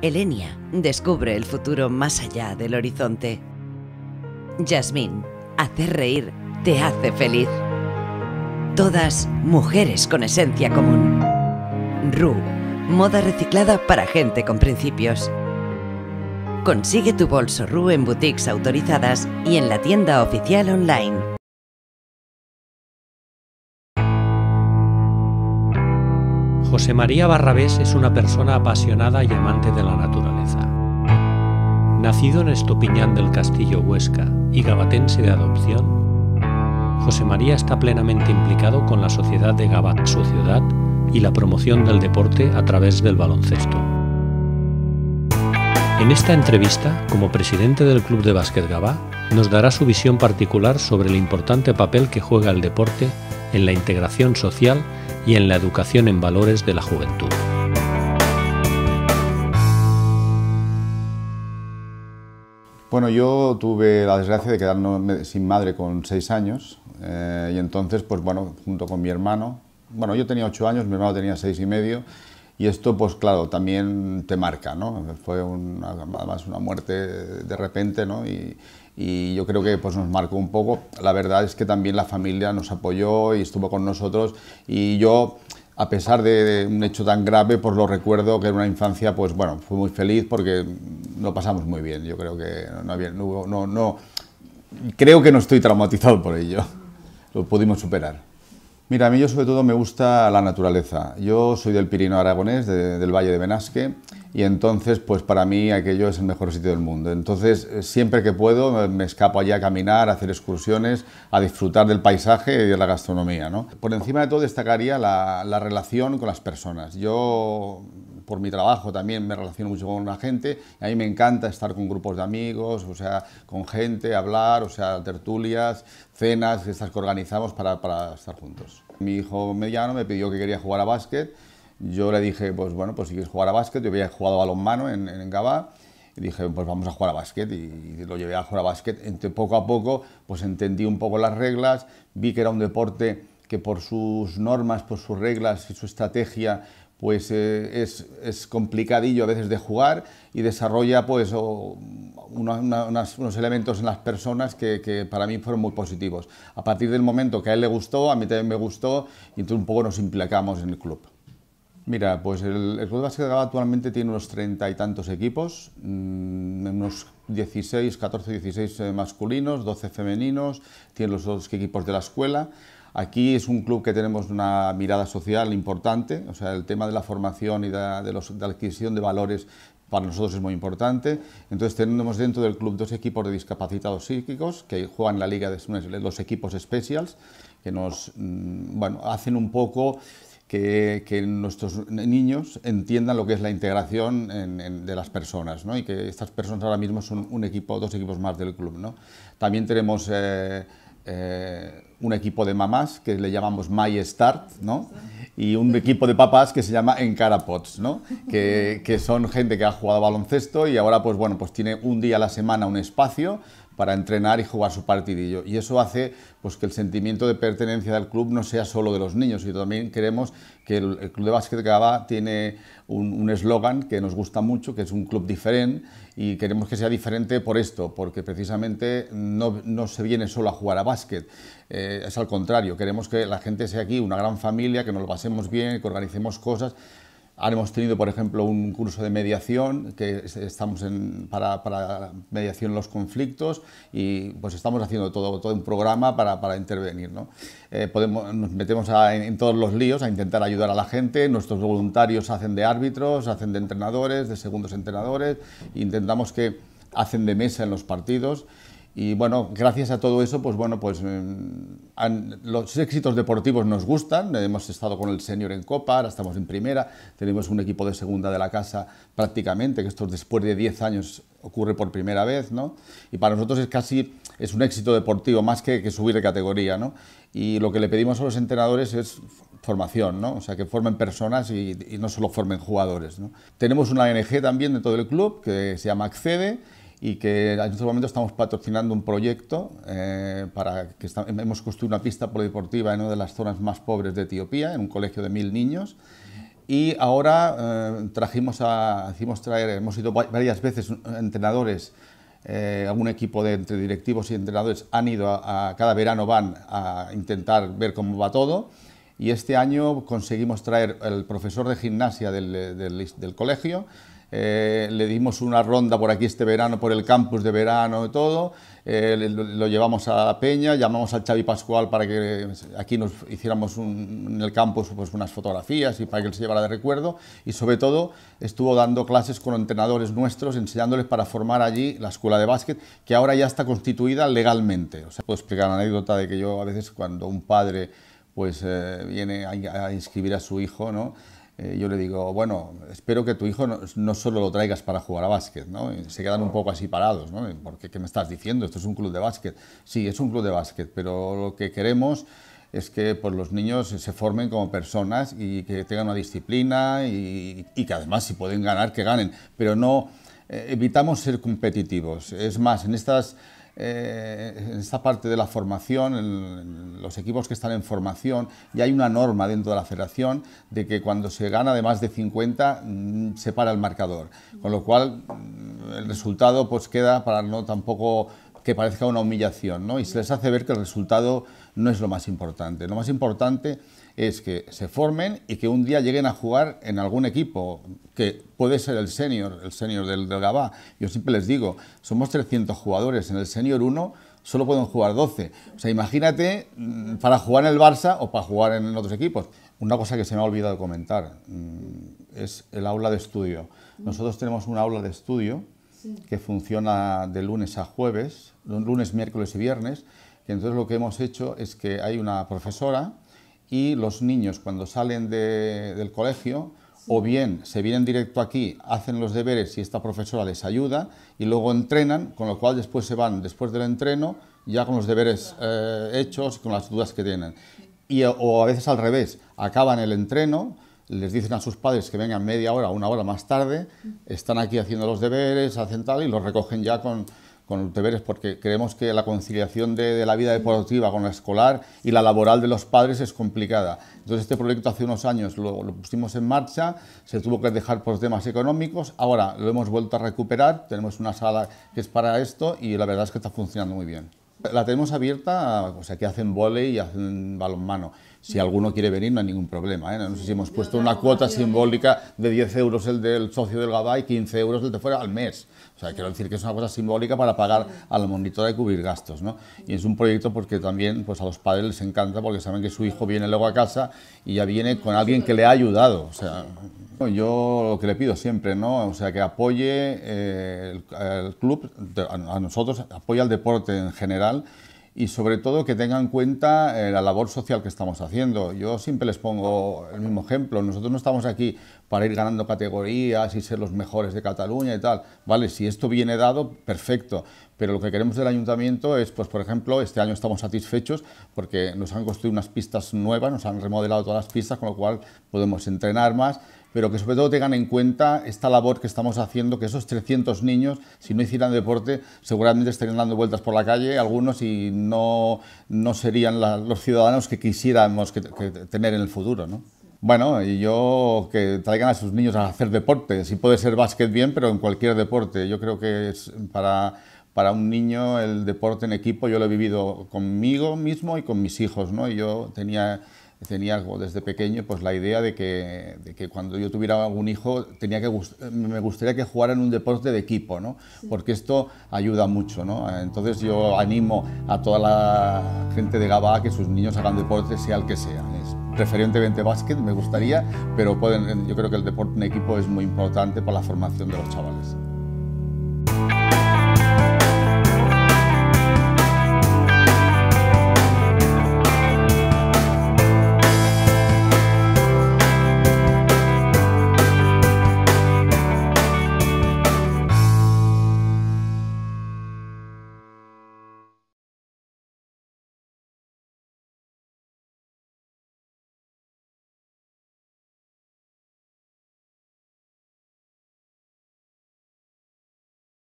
Elenia descubre el futuro más allá del horizonte. Jasmine hacer reír te hace feliz. Todas mujeres con esencia común. Ru, moda reciclada para gente con principios. Consigue tu bolso Ru en boutiques autorizadas y en la tienda oficial online. José María Barrabés es una persona apasionada y amante de la naturaleza. Nacido en Estupiñán del Castillo Huesca y gabatense de adopción, José María está plenamente implicado con la sociedad de Gaba, su ciudad, y la promoción del deporte a través del baloncesto. En esta entrevista, como presidente del Club de Básquet Gabá, nos dará su visión particular sobre el importante papel que juega el deporte en la integración social y en la educación en valores de la juventud. Bueno, yo tuve la desgracia de quedarme sin madre con seis años eh, y entonces, pues bueno, junto con mi hermano, bueno, yo tenía ocho años, mi hermano tenía seis y medio y esto, pues claro, también te marca, ¿no? Fue una, además una muerte de repente, ¿no? Y, yo creo que pues, nos marcó un poco. La verdad es que también la familia nos apoyó y estuvo con nosotros. Y yo, a pesar de un hecho tan grave, pues lo recuerdo que en una infancia, pues bueno, fue muy feliz porque lo pasamos muy bien. Yo creo que no había, no, no creo que no estoy traumatizado por ello. Lo pudimos superar. Mira, a mí yo sobre todo me gusta la naturaleza. Yo soy del Pirineo Aragonés, del Valle de Benasque, y entonces, pues para mí aquello es el mejor sitio del mundo. Entonces, eh, siempre que puedo, me escapo allí a caminar, a hacer excursiones, a disfrutar del paisaje y de la gastronomía. ¿no? Por encima de todo, destacaría la, la relación con las personas. Yo por mi trabajo también me relaciono mucho con la gente, a mí me encanta estar con grupos de amigos, o sea, con gente, hablar, o sea, tertulias, cenas, estas que organizamos para, para estar juntos. Mi hijo mediano me pidió que quería jugar a básquet, yo le dije, pues bueno, pues si quieres jugar a básquet, yo había jugado balonmano en, en Gabá, y dije, pues vamos a jugar a básquet, y, lo llevé a jugar a básquet. Entre poco a poco, pues entendí un poco las reglas, vi que era un deporte que por sus normas, por sus reglas y su estrategia, pues eh, es, complicadillo a veces de jugar y desarrolla pues unos elementos en las personas que, para mí fueron muy positivos. A partir del momento que a él le gustó, a mí también me gustó y entonces un poco nos implicamos en el club. Mira, pues el, el Club Básquet de actualmente tiene unos treinta y tantos equipos, mm, unos 16, 14, 16 masculinos, 12 femeninos, tiene los dos equipos de la escuela. Aquí es un club que tenemos una mirada social importante, o sea, el tema de la formación y de, la adquisición de valores para nosotros es muy importante. Entonces tenemos dentro del club dos equipos de discapacitados psíquicos que juegan la liga de los equipos especiales, que nos mm, bueno, hacen un poco que, nuestros niños entiendan lo que es la integración de las personas, ¿no? y que estas personas ahora mismo son un equipo, dos equipos más del club. ¿no? También tenemos... Eh, eh, un equipo de mamás que le llamamos My Start, Y un equipo de papás que se llama Encarapots, ¿no? Que, son gente que ha jugado baloncesto y ahora, pues bueno, pues tiene un día a la semana un espacio para entrenar y jugar su partidillo. Y eso hace pues, que el sentimiento de pertenencia del club no sea solo de los niños, y también queremos que el, Club de Básquet de tiene un eslogan que nos gusta mucho, que es un club diferente, y queremos que sea diferente por esto, porque precisamente no, se viene solo a jugar a básquet, eh, es al contrario, queremos que la gente sea aquí una gran familia, que nos lo pasemos bien, que organicemos cosas. Ahora hemos tenido, por ejemplo, un curso de mediación, que estamos para, mediación en los conflictos y pues estamos haciendo todo, un programa para, intervenir. Eh, podemos, nos metemos en, todos los líos a intentar ayudar a la gente, nuestros voluntarios hacen de árbitros, hacen de entrenadores, de segundos entrenadores, intentamos que hacen de mesa en los partidos y bueno, gracias a todo eso, pues bueno, pues em, los éxitos deportivos nos gustan. Hemos estado con el senior en Copa, ahora estamos en primera. Tenemos un equipo de segunda de la casa prácticamente, que esto después de 10 años ocurre por primera vez, ¿no? Y para nosotros es casi es un éxito deportivo, más que, que subir de categoría, ¿no? Y lo que le pedimos a los entrenadores es formación, ¿no? O sea, que formen personas y, no solo formen jugadores, ¿no? Tenemos una ONG también de todo el club que se llama Accede y que en este momento estamos patrocinando un proyecto eh, para que hemos construido una pista polideportiva en una de las zonas más pobres de Etiopía, en un colegio de mil niños. Y ahora eh, trajimos a, hicimos traer, hemos ido varias veces entrenadores, ...a eh, algún equipo de entre directivos y entrenadores han ido a, cada verano van a intentar ver cómo va todo. Y este año conseguimos traer el profesor de gimnasia del, del, del colegio, eh, le dimos una ronda por aquí este verano, por el campus de verano y todo, eh, lo, llevamos a la Peña, llamamos al Xavi Pascual para que aquí nos hiciéramos en el campus pues, unas fotografías y para que él se llevara de recuerdo y sobre todo estuvo dando clases con entrenadores nuestros, enseñándoles para formar allí la escuela de básquet, que ahora ya está constituida legalmente. O sea, puedo explicar la anécdota de que yo a veces cuando un padre pues eh, viene a, a inscribir a su hijo, ¿no? Eh, yo le digo, bueno, espero que tu hijo no, solo lo traigas para jugar a básquet, ¿no? se quedan un poco así parados, ¿no? Porque, ¿qué me estás diciendo? Esto es un club de básquet. Sí, es un club de básquet, pero lo que queremos es que pues, los niños se formen como personas y que tengan una disciplina y, que además si pueden ganar, que ganen, pero no eh, evitamos ser competitivos. Es más, en estas eh, en esta parte de la formación, en, los equipos que están en formación, ya hay una norma dentro de la federación de que cuando se gana de más de 50 mm, se para el marcador, con lo cual mm, el resultado pues queda para no tampoco que parezca una humillación, ¿no? Y se les hace ver que el resultado no es lo más importante. Lo más importante es que se formen y que un día lleguen a jugar en algún equipo, que puede ser el senior, el senior del, del Gabá. Yo siempre les digo, somos 300 jugadores, en el senior 1 solo pueden jugar 12. O sea, imagínate mm, para jugar en el Barça o para jugar en otros equipos. Una cosa que se me ha olvidado comentar mm, es el aula de estudio. Nosotros tenemos un aula de estudio que funciona de lunes a jueves, lunes, miércoles y viernes, entonces lo que hemos hecho es que hay una profesora y los niños cuando salen del colegio o bien se vienen directo aquí, hacen los deberes y esta profesora les ayuda y luego entrenan, con lo cual después se van, después del entreno, ya con los deberes eh, hechos y con las dudas que tienen. Y, o a veces al revés, acaban el entreno, les dicen a sus padres que vengan media hora o una hora más tarde, están aquí haciendo los deberes, hacen tal y los recogen ya con, con deberes, porque creemos que la conciliación de, la vida deportiva con la escolar y la laboral de los padres es complicada. Entonces este proyecto hace unos años lo, pusimos en marcha, se tuvo que dejar por temas económicos, ahora lo hemos vuelto a recuperar, tenemos una sala que es para esto y la verdad es que está funcionando muy bien. La tenemos abierta, o sea, que hacen volei y hacen balonmano. Si alguno quiere venir, no hay ningún problema. ¿eh? No sé si hemos puesto una cuota simbólica de 10 euros el del socio del Gabá y 15 euros el de fuera al mes. O sea, quiero decir que es una cosa simbólica para pagar a la monitora y cubrir gastos. ¿no? Y es un proyecto porque también pues, a los padres les encanta porque saben que su hijo viene luego a casa y ya viene con alguien que le ha ayudado. O sea, yo lo que le pido siempre, ¿no? O sea, que apoye eh, el, club, a nosotros, apoye al deporte en general y sobre todo que tengan en cuenta eh, la labor social que estamos haciendo. Yo siempre les pongo el mismo ejemplo. Nosotros no estamos aquí para ir ganando categorías y ser los mejores de Cataluña y tal. Vale, si esto viene dado, perfecto. Pero lo que queremos del ayuntamiento es, pues por ejemplo, este año estamos satisfechos porque nos han construido unas pistas nuevas, nos han remodelado todas las pistas, con lo cual podemos entrenar más pero que sobre todo tengan en cuenta esta labor que estamos haciendo, que esos 300 niños, si no hicieran deporte, seguramente estarían dando vueltas por la calle, algunos, y no, no serían los ciudadanos que quisiéramos tener en el futuro. Bueno, y yo que traigan a sus niños a hacer deporte, si puede ser básquet bien, pero en cualquier deporte. Yo creo que es para, para un niño el deporte en equipo, yo lo he vivido conmigo mismo y con mis hijos, ¿no? Y yo tenía tenía desde pequeño pues la idea de que, de que cuando yo tuviera algún hijo tenía que me gustaría que jugaran un deporte de equipo porque esto ayuda mucho entonces yo animo a toda la gente de Gabá a que sus niños hagan deporte sea el que sea preferentemente básquet me gustaría pero pueden yo creo que el deporte en equipo es muy importante para la formación de los chavales